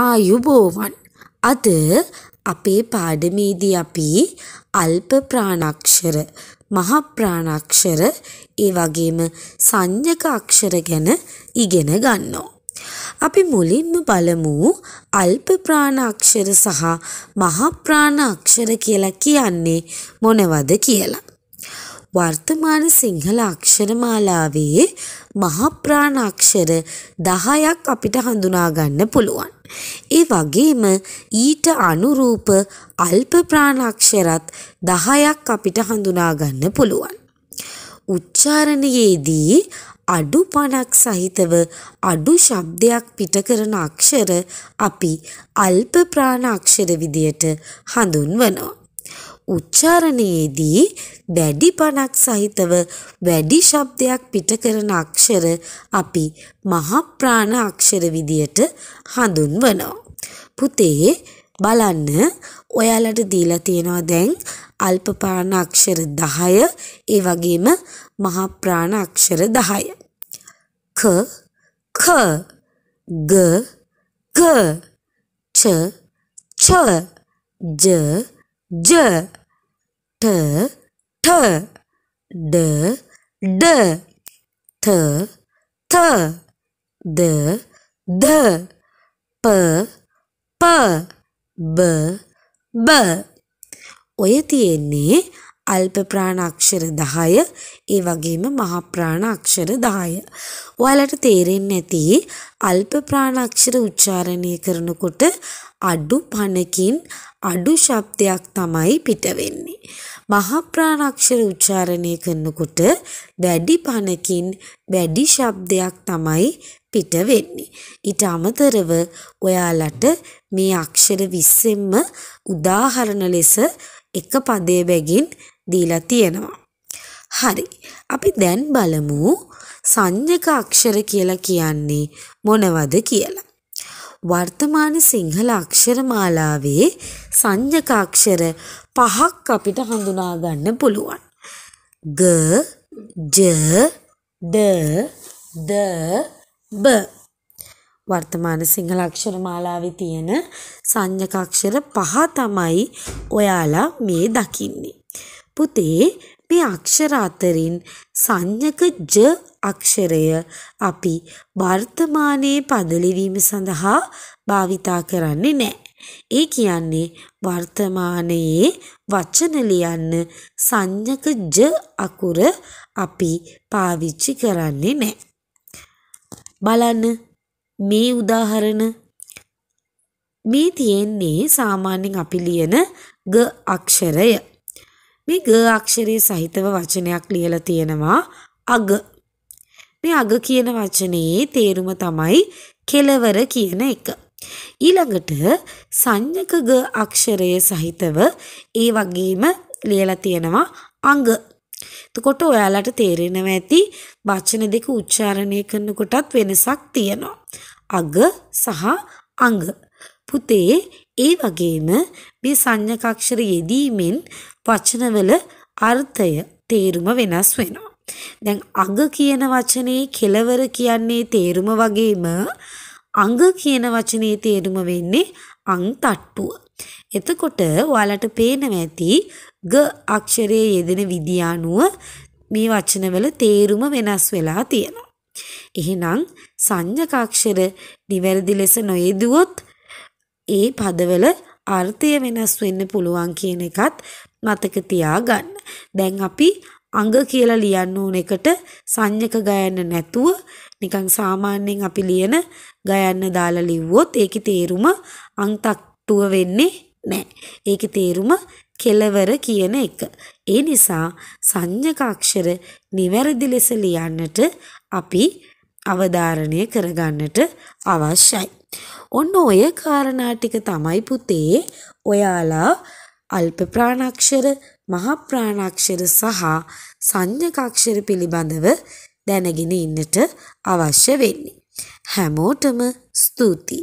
ආයුබෝවන් අද අපේ පාඩමේදී අපි අල්ප ප්‍රාණාක්ෂර මහ ප්‍රාණාක්ෂර ඒ වගේම සංඥක අක්ෂර ගැන ඉගෙන ගන්නවා. අපි මුලින්ම බලමු අල්ප ප්‍රාණාක්ෂර සහ මහ ප්‍රාණාක්ෂර කියලා කියන්නේ මොනවද කියලා. වර්තමාන සිංහල අක්ෂරමාලාවේ මහප්‍රාණ අක්ෂර 10ක් අපිට හඳුනා ගන්න පුළුවන්. ඒ වගේම ඊට අනුරූප අල්ප ප්‍රාණ අක්ෂරත් 10ක් අපිට හඳුනා ගන්න පුළුවන්. උච්චාරණයේදී අඩු පණක් සහිතව අඩු ශබ්දයක් පිට කරන අක්ෂර අපි අල්ප ප්‍රාණ අක්ෂර විදියට හඳුන්වනවා. උච්චාරණයේදී දැඩි පණක් සහිතව වැඩි ශබ්දයක් පිට කරන අක්ෂර අපි මහා ප්‍රාණ අක්ෂර විදියට හඳුන්වනවා. පුතේ බලන්න ඔයාලට දීලා තියෙනවා දැන් අල්ප පාන අක්ෂර 10 ඒ වගේම මහා ප්‍රාණ අක්ෂර 10. ක ඛ ග ග ච ච ජ j t th d d th th d d p p b b ඔය තියෙන්නේ අල්ප ප්‍රාණ අක්ෂර 10 ඒ වගේම මහා ප්‍රාණ අක්ෂර 10. ඔයාලට තේරෙන්නේ නැති අල්ප ප්‍රාණ අක්ෂර උච්චාරණය කරනකොට අඩු පණකින් අඩු ශබ්දයක් තමයි පිට වෙන්නේ. මහා ප්‍රාණාක්ෂර උච්චාරණය කරනකොට දැඩි පනකින් වැඩි ශබ්දයක් තමයි පිට වෙන්නේ. ඊට අමතරව ඔයාලට මේ අක්ෂර 20ෙම උදාහරණ ලෙස එක පදයේ බැගින් දීලා තියෙනවා. හරි. අපි දැන් බලමු සංඥක අක්ෂර කියලා කියන්නේ මොනවද කියලා. වර්තමාන සිංහල අක්ෂරමාලාවේ සංඥක අක්ෂර පහක් අපිට හඳුනා ගන්න පුළුවන්. ග, ජ, ඩ, ද, බ. වර්තමාන සිංහල අක්ෂර මාලාවේ තියෙන සංඥක අක්ෂර පහ තමයි ඔයාලා මේ දකින්නේ. පුතේ මේ අක්ෂර අතරින් සංඥක ජ අක්ෂරය අපි වර්තමානයේ පද ලිවීම සඳහා භාවිතා කරන්නේ නැහැ. ඒ කියන්නේ වර්තමානයේ වචන ලියන්න සංඥක ජ අකුර අපි පාවිච්චි කරන්නේ නැහැ. බලන්න මේ උදාහරණ මේ තියෙන්නේ සාමාන්‍යයෙන් අපි ලියන ග අක්ෂරය. මේ ග අක්ෂරයේ සහිතව වචනයක් ලියලා තියෙනවා අග. මේ අග කියන වචනයේ තේරුම තමයි කෙලවර කියන එක. ඊළඟට සංයක ග අක්ෂරය සහිතව ඒ වගේම ලියලා තියෙනවා අඟ. එතකොට ඔයාලට තේරෙනවා ඇති වචන දෙක උච්චාරණය කරනකොටත් වෙනසක් තියෙනවා. අග සහ අඟ. පුතේ ඒ වගේම මේ සංඥකාක්ෂර යෙදීමෙන් වචනවල අර්ථය තේරුම වෙනස් වෙනවා. දැන් අග කියන වචනේ කෙලවර කියන්නේ තේරුම වගේම අංග කියන වචනේ තේරුම වෙන්නේ අං තට්ටුව. එතකොට ඔයාලට පේනවා ඇති ග අක්ෂරයේ යෙදෙන විදිය අනුව මේ වචනවල තේරුම වෙනස් වෙලා තියෙනවා. එහෙනම් සංඥකාක්ෂර නිවැරදි ලෙස නොයෙදුවොත් ඒ පදවල අර්ථය වෙනස් වෙන්න පුළුවන් කියන එකත් මතක තියාගන්න. දැන් අපි අඟ කියලා ලියන්න ඕන එකට සංයක ගයන්න නැතුව නිකන් සාමාන්‍යයෙන් අපි ලියන ගයන්න දාලා ලිව්වොත් ඒකේ තේරුම අන්තක්ටුව වෙන්නේ නැහැ. ඒකේ තේරුම කෙලවර කියන එක. ඒ නිසා සංයක අක්ෂර නිවැරදි ලෙස ලියන්නට අපි අවධාරණය කරගන්නට අවශ්‍යයි. ඔන්න ඔය කාරණා ටික තමයි පුතේ ඔයාලා අල්ප ප්‍රාණාක්ෂර මහ ප්‍රාණාක්ෂර සහ සංඥක අක්ෂර පිළිබඳව දැනගෙන ඉන්නට අවශ්‍ය වෙන්නේ. හැමෝටම ස්තුතියි.